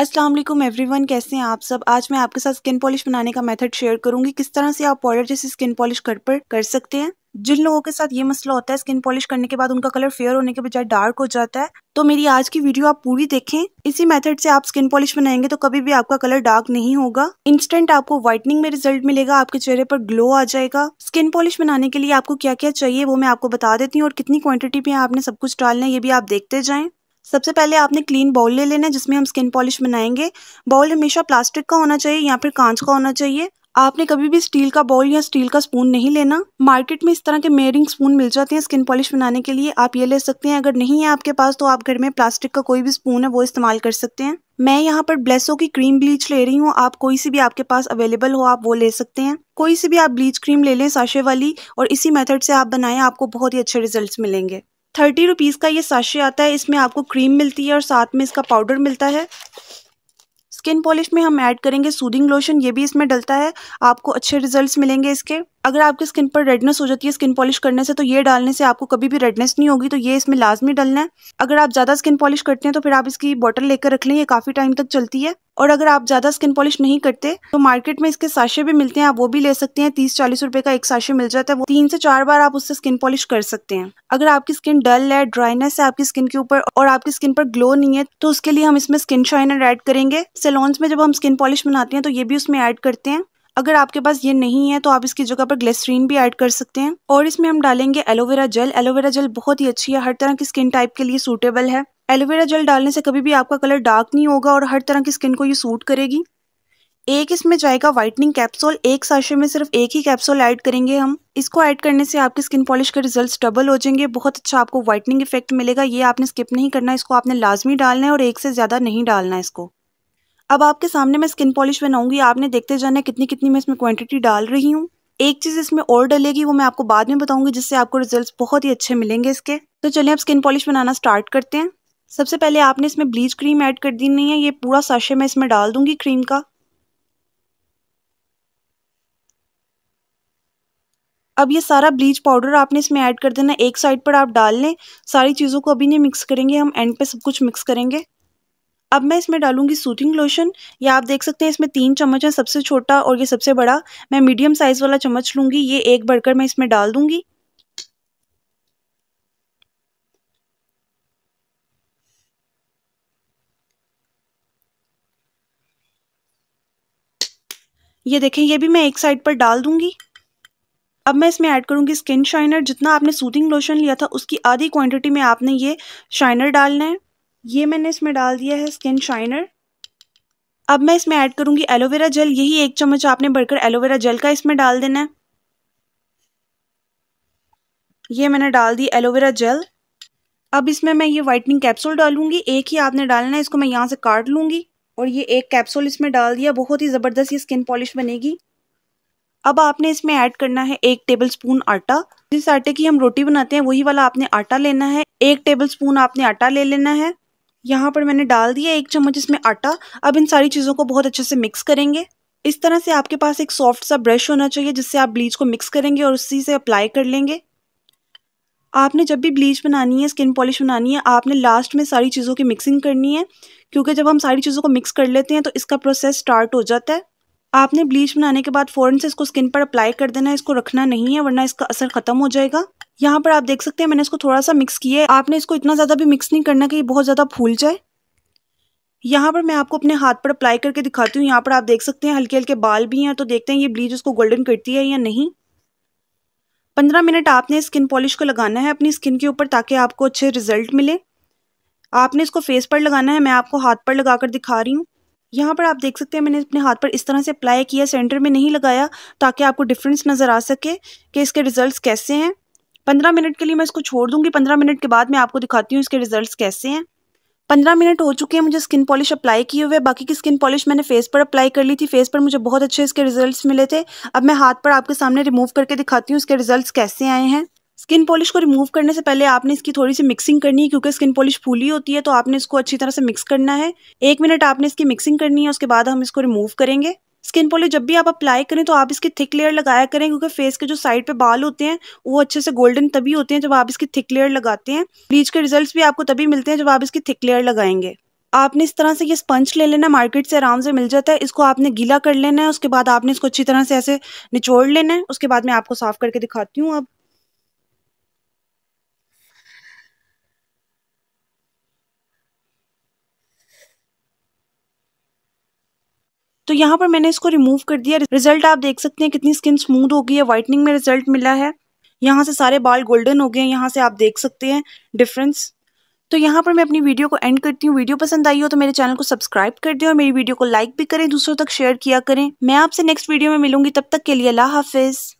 अस्सलाम वालेकुम एवरीवन कैसे हैं आप सब आज मैं आपके साथ स्किन पॉलिश बनाने का मेथड शेयर करूंगी किस तरह से आप पाउडर जैसे स्किन पॉलिश घर पर कर सकते हैं जिन लोगों के साथ ये मसला होता है स्किन पॉलिश करने के बाद उनका कलर फेयर होने के बजाय डार्क हो जाता है तो मेरी आज की वीडियो आप पूरी देखें इसी मेथड से आप स्किन पॉलिश बनाएंगे तो कभी भी आपका कलर डार्क नहीं होगा इंस्टेंट आपको व्हाइटनिंग में रिजल्ट मिलेगा आपके चेहरे पर ग्लो आ जाएगा स्किन पॉलिश बनाने के लिए आपको क्या क्या चाहिए वो मैं आपको बता देती हूँ और कितनी क्वांटिटी में आपने सब कुछ डालना है ये भी आप देखते जाए सबसे पहले आपने क्लीन बाउल ले लेना है जिसमें हम स्किन पॉलिश बनाएंगे बाउल हमेशा प्लास्टिक का होना चाहिए या फिर कांच का होना चाहिए आपने कभी भी स्टील का बाउल या स्टील का स्पून नहीं लेना मार्केट में इस तरह के मेयरिंग स्पून मिल जाते हैं स्किन पॉलिश बनाने के लिए आप ये ले सकते हैं अगर नहीं है आपके पास तो आप घर में प्लास्टिक का कोई भी स्पून है वो इस्तेमाल कर सकते हैं मैं यहाँ पर ब्लेसो की क्रीम ब्लीच ले रही हूँ आप कोई सी भी आपके पास अवेलेबल हो आप वो ले सकते हैं कोई सी भी आप ब्लीच क्रीम ले लें साशे वाली और इसी मेथड से आप बनाएं आपको बहुत ही अच्छे रिजल्ट्स मिलेंगे थर्टी रुपीज़ का ये साशे आता है इसमें आपको क्रीम मिलती है और साथ में इसका पाउडर मिलता है स्किन पॉलिश में हम ऐड करेंगे सूदिंग लोशन ये भी इसमें डलता है आपको अच्छे रिजल्ट्स मिलेंगे इसके अगर आपकी स्किन पर रेडनेस हो जाती है स्किन पॉलिश करने से तो ये डालने से आपको कभी भी रेडनेस नहीं होगी तो ये इसमें लाजमी डालना है अगर आप ज़्यादा स्किन पॉलिश करते हैं तो फिर आप इसकी बॉटल लेकर रख लें ये काफ़ी टाइम तक चलती है और अगर आप ज़्यादा स्किन पॉलिश नहीं करते तो मार्केट में इसके साशे भी मिलते हैं आप वो भी ले सकते हैं तीस चालीस रुपए का एक साशे मिल जाता है वो तीन से चार बार आप उससे स्किन पॉलिश कर सकते हैं अगर आपकी स्किन डल है ड्राइनेस है आपकी स्किन के ऊपर और आपकी स्किन पर ग्लो नहीं है तो उसके लिए हम इसमें स्किन शाइनर ऐड करेंगे सेलोन्स में जब हम स्किन पॉलिश बनाते हैं तो ये भी उसमें ऐड करते हैं अगर आपके पास ये नहीं है तो आप इसकी जगह पर ग्लेसरीन भी ऐड कर सकते हैं और इसमें हम डालेंगे एलोवेरा जेल एलोवेरा जेल बहुत ही अच्छी है हर तरह की स्किन टाइप के लिए सूटेबल है एलोवेरा जेल डालने से कभी भी आपका कलर डार्क नहीं होगा और हर तरह की स्किन को ये सूट करेगी एक इसमें जाएगा व्हाइटनिंग कैप्सूल एक साशे में सिर्फ एक ही कैप्सूल ऐड करेंगे हम इसको ऐड करने से आपकी स्किन पॉलिश के रिजल्ट्स डबल हो जाएंगे बहुत अच्छा आपको व्हाइटनिंग इफेक्ट मिलेगा ये आपने स्किप नहीं करना इसको आपने लाजमी डालना है और एक से ज़्यादा नहीं डालना है इसको अब आपके सामने मैं स्किन पॉलिश बनाऊंगी आपने देखते जाना कितनी कितनी मैं इसमें क्वांटिटी डाल रही हूँ एक चीज़ इसमें और डलेगी वो मैं आपको बाद में बताऊंगी जिससे आपको रिजल्ट्स बहुत ही अच्छे मिलेंगे इसके तो चलिए आप स्किन पॉलिश बनाना स्टार्ट करते हैं सबसे पहले आपने इसमें ब्लीच क्रीम ऐड कर नहीं है ये पूरा साशे मैं इसमें डाल दूंगी क्रीम का अब ये सारा ब्लीच पाउडर आपने इसमें ऐड कर देना एक साइड पर आप डाल लें सारी चीज़ों को अभी नहीं मिक्स करेंगे हम एंड पे सब कुछ मिक्स करेंगे अब मैं इसमें डालूंगी सूथिंग लोशन या आप देख सकते हैं इसमें तीन चम्मच हैं सबसे छोटा और ये सबसे बड़ा मैं मीडियम साइज़ वाला चम्मच लूंगी ये एक बढ़कर मैं इसमें डाल दूंगी ये देखें ये भी मैं एक साइड पर डाल दूंगी अब मैं इसमें ऐड करूंगी स्किन शाइनर जितना आपने सूथिंग लोशन लिया था उसकी आधी क्वांटिटी में आपने ये शाइनर डालना है ये मैंने इसमें डाल दिया है स्किन शाइनर अब मैं इसमें ऐड करूंगी एलोवेरा जेल यही एक चम्मच आपने भरकर एलोवेरा जेल का इसमें डाल देना है ये मैंने डाल दी एलोवेरा जेल अब इसमें मैं ये वाइटनिंग कैप्सूल डालूंगी एक ही आपने डालना है इसको मैं यहाँ से काट लूंगी और ये एक कैप्सूल इसमें डाल दिया बहुत ही ज़बरदस्त ये स्किन पॉलिश बनेगी अब आपने इसमें ऐड करना है एक टेबल स्पून आटा जिस आटे की हम रोटी बनाते हैं वही वाला आपने आटा लेना है एक टेबल स्पून आपने आटा ले लेना है यहाँ पर मैंने डाल दिया एक चम्मच इसमें आटा अब इन सारी चीज़ों को बहुत अच्छे से मिक्स करेंगे इस तरह से आपके पास एक सॉफ्ट सा ब्रश होना चाहिए जिससे आप ब्लीच को मिक्स करेंगे और उसी से अप्लाई कर लेंगे आपने जब भी ब्लीच बनानी है स्किन पॉलिश बनानी है आपने लास्ट में सारी चीज़ों की मिक्सिंग करनी है क्योंकि जब हम सारी चीज़ों को मिक्स कर लेते हैं तो इसका प्रोसेस स्टार्ट हो जाता है आपने ब्लीच बनाने के बाद फ़ौरन से इसको स्किन पर अप्लाई कर देना है इसको रखना नहीं है वरना इसका असर ख़त्म हो जाएगा यहाँ पर आप देख सकते हैं मैंने इसको थोड़ा सा मिक्स किया है आपने इसको इतना ज़्यादा भी मिक्स नहीं करना कि ये बहुत ज़्यादा फूल जाए यहाँ पर मैं आपको अपने हाथ पर अप्लाई करके दिखाती हूँ यहाँ पर आप देख सकते हैं हल्के हल्के बाल भी हैं तो देखते हैं ये ब्लीच उसको गोल्डन करती है या नहीं पंद्रह मिनट आपने स्किन पॉलिश को लगाना है अपनी स्किन के ऊपर ताकि आपको अच्छे रिजल्ट मिले आपने इसको फेस पर लगाना है मैं आपको हाथ पर लगा कर दिखा रही हूँ यहाँ पर आप देख सकते हैं मैंने अपने हाथ पर इस तरह से अप्लाई किया सेंटर में नहीं लगाया ताकि आपको डिफरेंस नज़र आ सके कि इसके रिजल्ट्स कैसे हैं पंद्रह मिनट के लिए मैं इसको छोड़ दूंगी पंद्रह मिनट के बाद मैं आपको दिखाती हूँ इसके रिजल्ट कैसे हैं पंद्रह मिनट हो चुके हैं मुझे स्किन पॉलिश अप्लाई किए हुए बाकी की स्किन पॉलिश मैंने फेस पर अप्लाई कर ली थी फेस पर मुझे बहुत अच्छे इसके रिजल्ट्स मिले थे अब मैं हाथ पर आपके सामने रिमूव करके दिखाती हूँ इसके रिजल्ट्स कैसे आए हैं स्किन पॉलिश को रिमूव करने से पहले आपने इसकी थोड़ी सी मिक्सिंग करनी है क्योंकि स्किन पॉलिश फूली होती है तो आपने इसको अच्छी तरह से मिक्स करना है एक मिनट आपने इसकी मिक्सिंग करनी है उसके बाद हम इसको रिमूव करेंगे स्किन पॉलिश जब भी आप अप्लाई करें तो आप इसकी थिक लेयर लगाया करें क्योंकि फेस के जो साइड पे बाल होते हैं वो अच्छे से गोल्डन तभी होते हैं जब आप इसकी थिक लेयर लगाते हैं ब्लीच के रिजल्ट्स भी आपको तभी मिलते हैं जब आप इसकी थिक लेयर लगाएंगे आपने इस तरह से ये स्पंज ले लेना मार्केट से आराम से मिल जाता है इसको आपने गीला कर लेना है उसके बाद आपने इसको अच्छी तरह से ऐसे निचोड़ लेना है उसके बाद मैं आपको साफ करके दिखाती हूँ अब तो यहाँ पर मैंने इसको रिमूव कर दिया रिजल्ट आप देख सकते हैं कितनी स्किन स्मूथ हो गई है व्हाइटनिंग में रिजल्ट मिला है यहाँ से सारे बाल गोल्डन हो गए हैं यहाँ से आप देख सकते हैं डिफरेंस तो यहाँ पर मैं अपनी वीडियो को एंड करती हूँ वीडियो पसंद आई हो तो मेरे चैनल को सब्सक्राइब कर दें और मेरी वीडियो को लाइक भी करें दूसरों तक शेयर किया करें मैं आपसे नेक्स्ट वीडियो में मिलूंगी तब तक के लिए अल्लाह हाफिज़